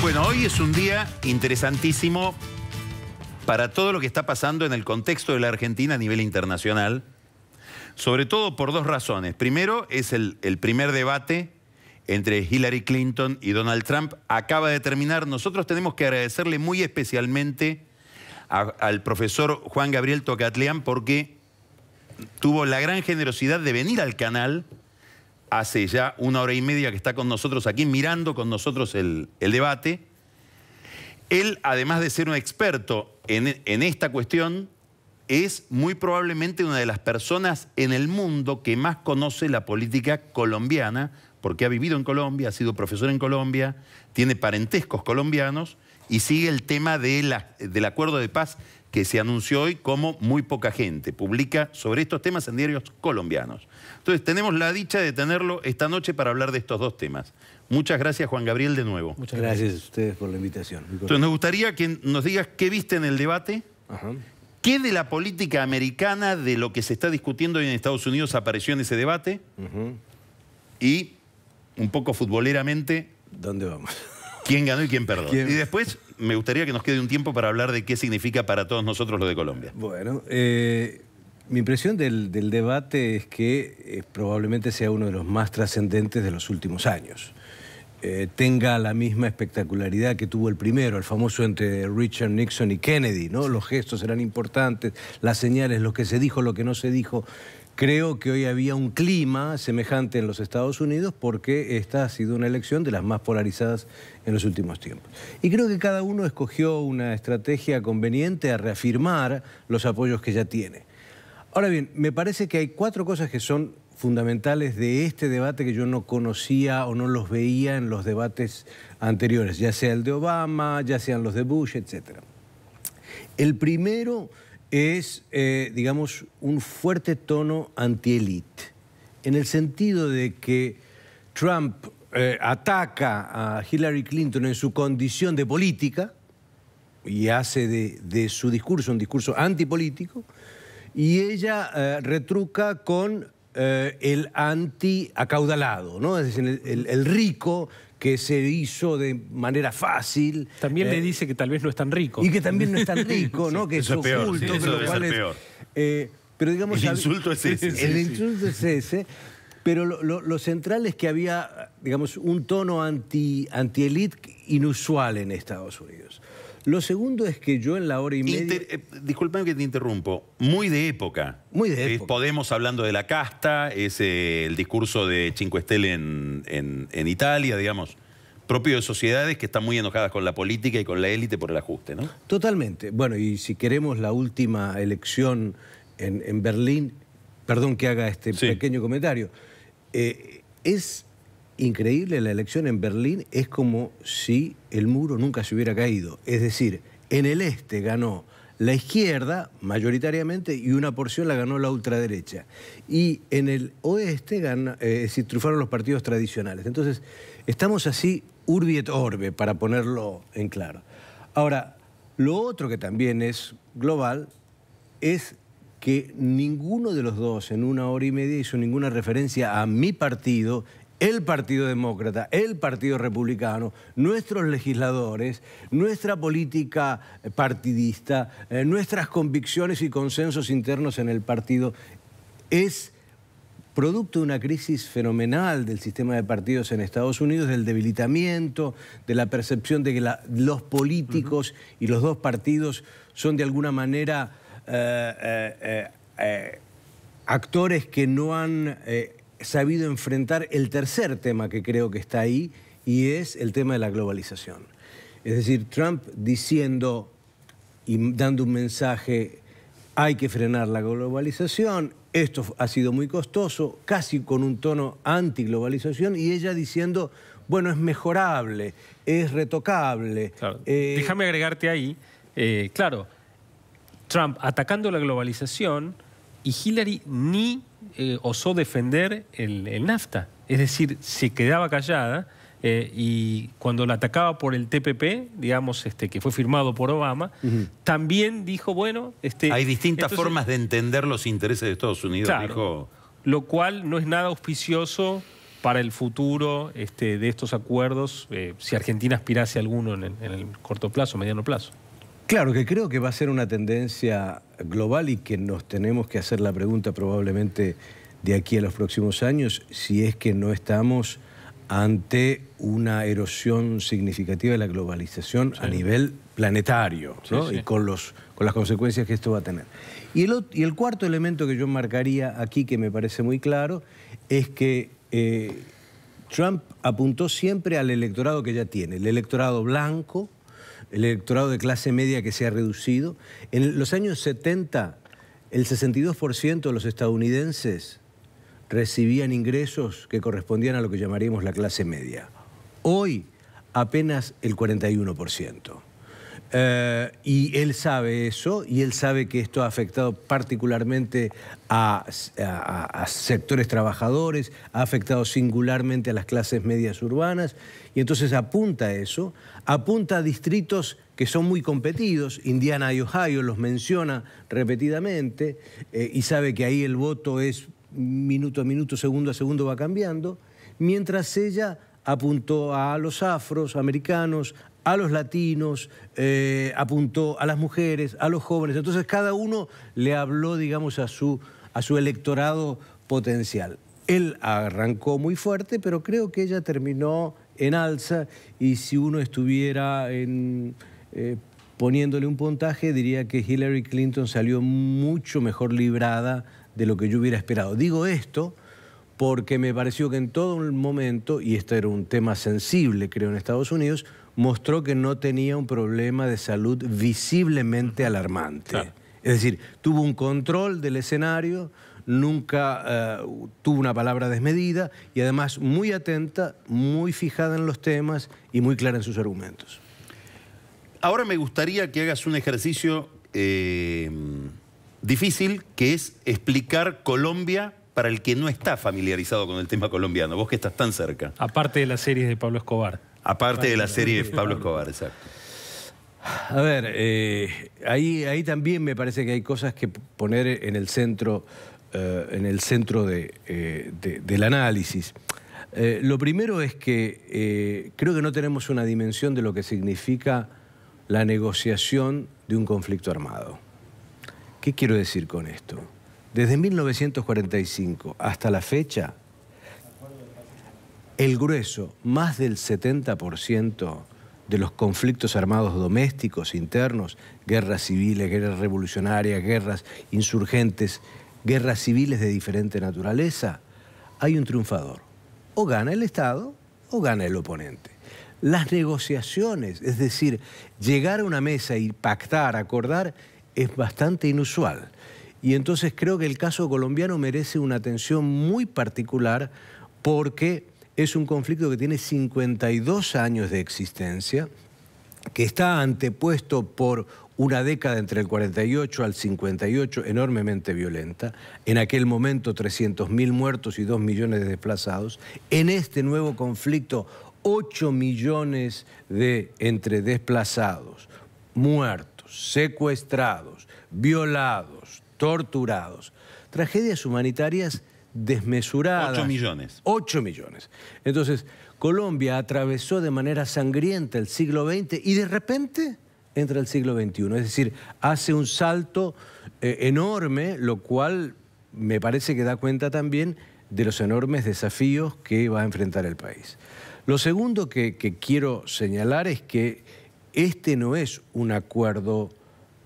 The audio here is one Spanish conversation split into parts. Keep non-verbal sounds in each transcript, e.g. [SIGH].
Bueno, hoy es un día interesantísimo para todo lo que está pasando en el contexto de la Argentina a nivel internacional, sobre todo por dos razones. Primero, es el, primer debate entre Hillary Clinton y Donald Trump. Acaba de terminar. Nosotros tenemos que agradecerle muy especialmente al profesor Juan Gabriel Tocatlián porque tuvo la gran generosidad de venir al canal hace ya una hora y media que está con nosotros aquí, mirando con nosotros el, debate. Él, además de ser un experto en, esta cuestión, es muy probablemente una de las personas en el mundo que más conoce la política colombiana, porque ha vivido en Colombia, ha sido profesor en Colombia, tiene parentescos colombianos y sigue el tema de del acuerdo de paz que se anunció hoy como muy poca gente. Publica sobre estos temas en diarios colombianos. Entonces, tenemos la dicha de tenerlo esta noche para hablar de estos dos temas. Muchas gracias, Juan Gabriel, de nuevo. Muchas gracias a ustedes por la invitación. Entonces, nos gustaría que nos digas qué viste en el debate, qué de la política americana, de lo que se está discutiendo hoy en Estados Unidos, apareció en ese debate y, un poco futboleramente... ¿Dónde vamos? ¿Quién ganó y quién perdió? Y después me gustaría que nos quede un tiempo para hablar de qué significa para todos nosotros lo de Colombia. Bueno, eh, mi impresión del, debate es que eh, probablemente sea uno de los más trascendentes de los últimos años. Eh, tenga la misma espectacularidad que tuvo el primero, el famoso entre Richard Nixon y Kennedy, ¿no? Los gestos eran importantes, las señales, lo que se dijo, lo que no se dijo. Creo que hoy había un clima semejante en los Estados Unidos porque esta ha sido una elección de las más polarizadas en los últimos tiempos. Y creo que cada uno escogió una estrategia conveniente a reafirmar los apoyos que ya tiene. Ahora bien, me parece que hay cuatro cosas que son fundamentales de este debate que yo no conocía o no los veía en los debates anteriores, ya sea el de Obama, ya sean los de Bush, etc. El primero es, eh, digamos, un fuerte tono anti-elite, en el sentido de que Trump eh, ataca a Hillary Clinton en su condición de política y hace de, su discurso un discurso antipolítico, y ella eh, retruca con eh, el anti-acaudalado, ¿no? Es decir, el, rico que se hizo de manera fácil. También le eh, dice que tal vez no es tan rico. Y que también no es tan [LAUGHS] rico, ¿no? que es oculto, eh, pero digamos, el insulto es [LAUGHS] ese. El insulto es ese. Pero lo, central es que había, digamos, un tono anti-elite inusual en Estados Unidos. Lo segundo es que yo en la hora y media... Eh, disculpame que te interrumpo. Muy de época. Muy de época. Es Podemos hablando de la casta, es eh, el discurso de Cinque Stelle en, Italia, digamos propio de sociedades que están muy enojadas con la política y con la élite por el ajuste, ¿no? Totalmente. Bueno, y si queremos la última elección en, Berlín, perdón que haga este pequeño comentario, eh, es increíble la elección en Berlín es como si el muro nunca se hubiera caído. Es decir, en el este ganó la izquierda mayoritariamente y una porción la ganó la ultraderecha. Y en el oeste ganó, eh, los partidos tradicionales. Entonces, estamos así urbi et orbe, para ponerlo en claro. Ahora, lo otro que también es global es que ninguno de los dos en una hora y media hizo ninguna referencia a mi partido el Partido Demócrata, el Partido Republicano, nuestros legisladores, nuestra política eh, partidista, eh, nuestras convicciones y consensos internos en el partido, es producto de una crisis fenomenal del sistema de partidos en Estados Unidos, del debilitamiento, de la percepción de que los políticos y los dos partidos son de alguna manera eh, actores que no han sabido enfrentar el tercer tema que creo que está ahí y es el tema de la globalización. Es decir, Trump diciendo y dando un mensaje, hay que frenar la globalización, esto ha sido muy costoso, casi con un tono antiglobalización, y ella diciendo, bueno, es mejorable, es retocable. Eh, Déjame agregarte ahí, eh, claro, Trump atacando la globalización y Hillary ni eh, osó defender el, NAFTA. Es decir, se quedaba callada eh, y cuando la atacaba por el TPP, digamos, este, que fue firmado por Obama, también dijo, bueno... Este, Hay distintas formas de entender los intereses de Estados Unidos, dijo... Lo cual no es nada auspicioso para el futuro este, de estos acuerdos, eh, si Argentina aspirase a alguno en en el corto plazo, mediano plazo. Claro, que creo que va a ser una tendencia global y que nos tenemos que hacer la pregunta probablemente de aquí a los próximos años si es que no estamos ante una erosión significativa de la globalización a nivel planetario y con, los, con las consecuencias que esto va a tener. Y el, cuarto elemento que yo marcaría aquí, que me parece muy claro, es que eh, Trump apuntó siempre al electorado que ya tiene, el electorado blanco, el electorado de clase media que se ha reducido. En los años 70, el 62% de los estadounidenses recibían ingresos que correspondían a lo que llamaríamos la clase media. Hoy, apenas el 41%. Eh, y él sabe eso, y él sabe que esto ha afectado particularmente a, sectores trabajadores, ha afectado singularmente a las clases medias urbanas, y entonces apunta a eso, apunta a distritos que son muy competidos, Indiana y Ohio los menciona repetidamente, eh, y sabe que ahí el voto es minuto a minuto, segundo a segundo va cambiando, mientras ella apuntó a los afros, americanos, a los latinos, eh, apuntó a las mujeres, a los jóvenes. Entonces cada uno le habló, digamos, a su, a su electorado potencial. Él arrancó muy fuerte, pero creo que ella terminó en alza y si uno estuviera eh, poniéndole un puntaje, diría que Hillary Clinton salió mucho mejor librada de lo que yo hubiera esperado. Digo esto porque me pareció que en todo momento, y este era un tema sensible creo en Estados Unidos, mostró que no tenía un problema de salud visiblemente alarmante. Es decir, tuvo un control del escenario, nunca eh, tuvo una palabra desmedida y además muy atenta, muy fijada en los temas y muy clara en sus argumentos. Ahora me gustaría que hagas un ejercicio eh, difícil, que es explicar Colombia para el que no está familiarizado con el tema colombiano, vos que estás tan cerca. Aparte de la series de Pablo Escobar. Aparte de la serie Pablo Escobar, exacto. A ver, eh, ahí, ahí también me parece que hay cosas que poner en el centro, eh, en el centro eh, del análisis. lo primero es que creo que no tenemos una dimensión de lo que significa la negociación de un conflicto armado. ¿Qué quiero decir con esto? Desde 1945 hasta la fecha, el grueso, más del 70% de los conflictos armados domésticos, internos, guerras civiles, guerras revolucionarias, guerras insurgentes, guerras civiles de diferente naturaleza, hay un triunfador. O gana el Estado o gana el oponente. Las negociaciones, es decir, llegar a una mesa y pactar, acordar, es bastante inusual. Y entonces creo que el caso colombiano merece una atención muy particular porque es un conflicto que tiene 52 años de existencia, que está antepuesto por una década entre el 48 al 58 enormemente violenta, en aquel momento 300.000 muertos y 2 millones de desplazados, en este nuevo conflicto 8 millones de entre desplazados, muertos, secuestrados, violados, torturados, tragedias humanitarias desmesurada. 8 millones. 8 millones. Entonces, Colombia atravesó de manera sangrienta el siglo XX y de repente entra el siglo XXI. Es decir, hace un salto eh, enorme, lo cual me parece que da cuenta también de los enormes desafíos que va a enfrentar el país. Lo segundo que, quiero señalar es que este no es un acuerdo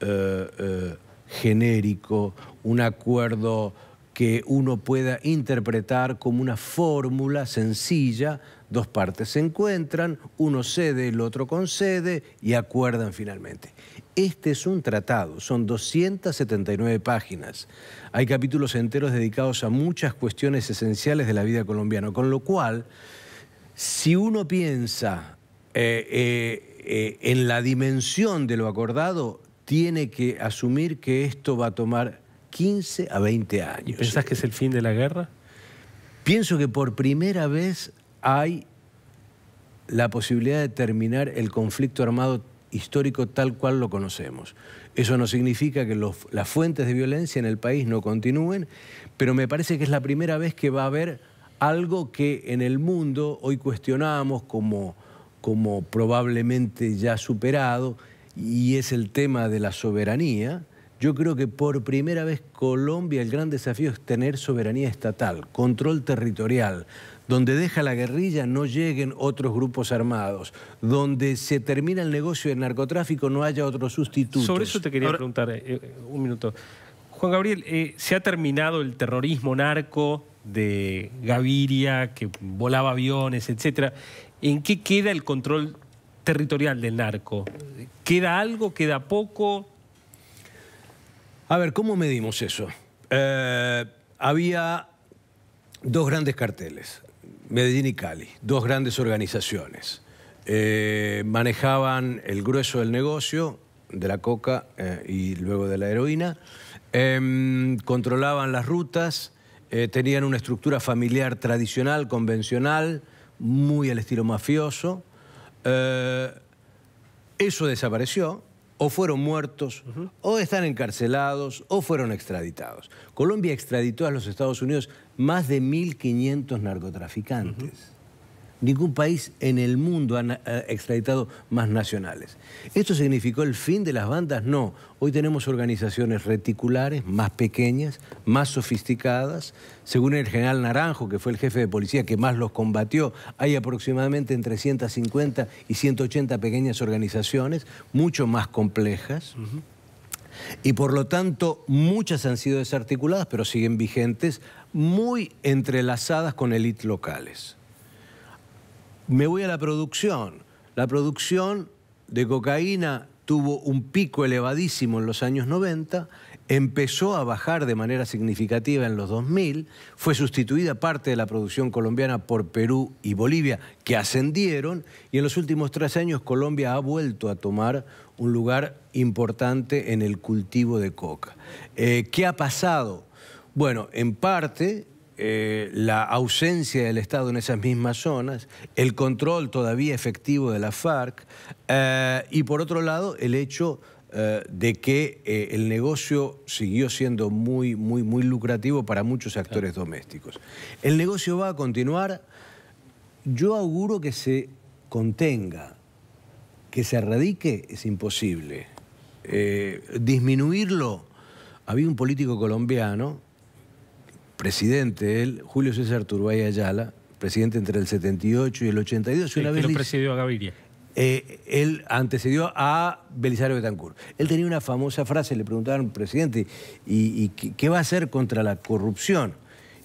eh, eh, genérico, un acuerdo que uno pueda interpretar como una fórmula sencilla. Dos partes se encuentran, uno cede, el otro concede y acuerdan finalmente. Este es un tratado, son 279 páginas. Hay capítulos enteros dedicados a muchas cuestiones esenciales de la vida colombiana, con lo cual, si uno piensa eh, eh, eh, en la dimensión de lo acordado, tiene que asumir que esto va a tomar 15 a 20 años. ¿Pensás eh. que es el fin de la guerra? Pienso que por primera vez hay la posibilidad de terminar el conflicto armado histórico tal cual lo conocemos. Eso no significa que las fuentes de violencia en el país no continúen, pero me parece que es la primera vez que va a haber algo que en el mundo hoy cuestionamos como probablemente ya superado, y es el tema de la soberanía, yo creo que por primera vez Colombia el gran desafío es tener soberanía estatal, control territorial, donde deja la guerrilla no lleguen otros grupos armados, donde se termina el negocio del narcotráfico no haya otros sustitutos. Sobre eso te quería preguntar, eh, eh, un minuto. Juan Gabriel, eh, ¿se ha terminado el terrorismo narco de Gaviria, que volaba aviones, etcétera? ¿En qué queda el control territorial del narco? ¿Queda algo? ¿Queda poco? A ver, ¿cómo medimos eso? Eh, había dos grandes carteles, Medellín y Cali, dos grandes organizaciones. Eh, manejaban el grueso del negocio, de la coca eh, y luego de la heroína, em, controlaban las rutas, tenían una estructura familiar tradicional, convencional, muy al estilo mafioso. eso desapareció, o fueron muertos, o están encarcelados, o fueron extraditados. Colombia extraditó a los Estados Unidos más de 1.500 narcotraficantes ningún país en el mundo ha eh, extraditado más nacionales. ¿Esto significó el fin de las bandas? No. Hoy tenemos organizaciones reticulares, más pequeñas, más sofisticadas. Según el general Naranjo, que fue el jefe de policía que más los combatió, hay aproximadamente entre 150 y 180 pequeñas organizaciones, mucho más complejas. Y por lo tanto, muchas han sido desarticuladas, pero siguen vigentes, muy entrelazadas con élites locales. Me voy a la producción. La producción de cocaína tuvo un pico elevadísimo en los años 90, empezó a bajar de manera significativa en los 2000, fue sustituida parte de la producción colombiana por Perú y Bolivia, que ascendieron, y en los últimos tres años Colombia ha vuelto a tomar un lugar importante en el cultivo de coca. Eh, ¿Qué ha pasado? Bueno, en parte eh, la ausencia del Estado en esas mismas zonas, el control todavía efectivo de la FARC eh, y por otro lado el hecho eh, de que el negocio siguió siendo muy, muy, muy lucrativo para muchos actores domésticos. El negocio va a continuar, yo auguro que se contenga, que se erradique es imposible. disminuirlo, había un político colombiano, presidente él, Julio César Turbay Ayala, presidente entre el 78 y el 82. El lo presidió a Gaviria. Eh, él antecedió a Belisario Betancourt. Él tenía una famosa frase, le preguntaron, presidente, ¿y, qué, va a hacer contra la corrupción?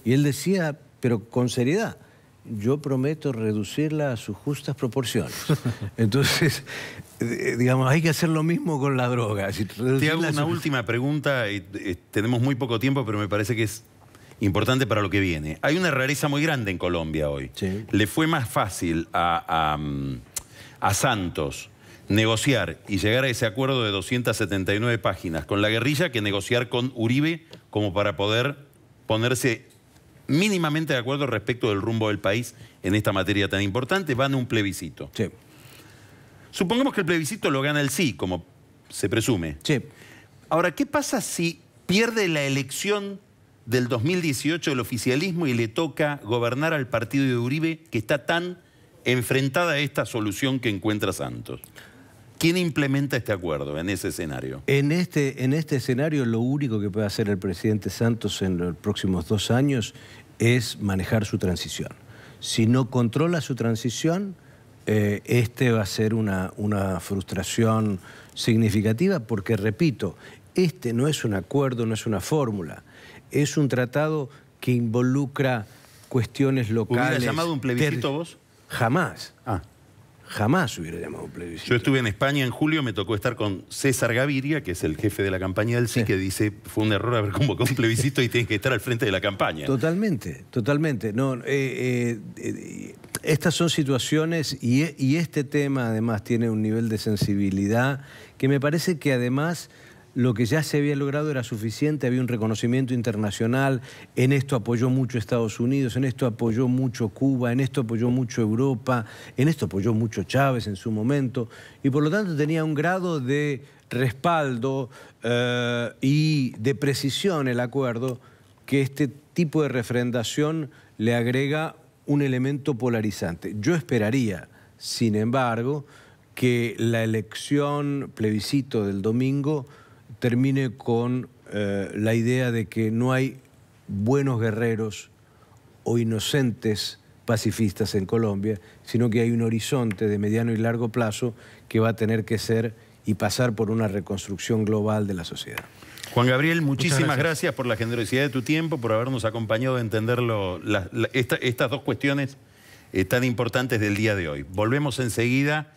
Y él decía, pero con seriedad, yo prometo reducirla a sus justas proporciones. [LAUGHS] Entonces, eh, digamos, hay que hacer lo mismo con la droga. Te hago una última pregunta, y, eh, tenemos muy poco tiempo, pero me parece que es importante para lo que viene. Hay una rareza muy grande en Colombia hoy. Le fue más fácil a, Santos negociar y llegar a ese acuerdo de 279 páginas con la guerrilla que negociar con Uribe como para poder ponerse mínimamente de acuerdo respecto del rumbo del país en esta materia tan importante, van a un plebiscito. Supongamos que el plebiscito lo gana el sí, como se presume. Ahora, ¿qué pasa si pierde la elección del 2018 el oficialismo y le toca gobernar al partido de Uribe que está tan enfrentada a esta solución que encuentra Santos. ¿Quién implementa este acuerdo en ese escenario? En este, en este escenario lo único que puede hacer el presidente Santos en los próximos dos años es manejar su transición. Si no controla su transición, eh, este va a ser una, una frustración significativa porque, repito, este no es un acuerdo, no es una fórmula, es un tratado que involucra cuestiones locales. ¿Hubiera llamado un plebiscito vos? Jamás. Ah. Jamás hubiera llamado un plebiscito. Yo estuve en España en julio, me tocó estar con César Gaviria, que es el jefe de la campaña del sí, que dice fue un error haber convocado un plebiscito y tienes que estar al frente de la campaña. Totalmente, totalmente. No, eh, eh, eh, estas son situaciones e, y este tema además tiene un nivel de sensibilidad que me parece que además lo que ya se había logrado era suficiente, había un reconocimiento internacional, en esto apoyó mucho Estados Unidos, en esto apoyó mucho Cuba, en esto apoyó mucho Europa, en esto apoyó mucho Chávez en su momento, y por lo tanto tenía un grado de respaldo eh, y de precisión el acuerdo que este tipo de refrendación le agrega un elemento polarizante. Yo esperaría, sin embargo, que la elección plebiscito del domingo termine con eh, la idea de que no hay buenos guerreros o inocentes pacifistas en Colombia, sino que hay un horizonte de mediano y largo plazo que va a tener que ser y pasar por una reconstrucción global de la sociedad. Juan Gabriel, muchísimas gracias. por la generosidad de tu tiempo, por habernos acompañado a entender estas dos cuestiones eh, tan importantes del día de hoy. Volvemos enseguida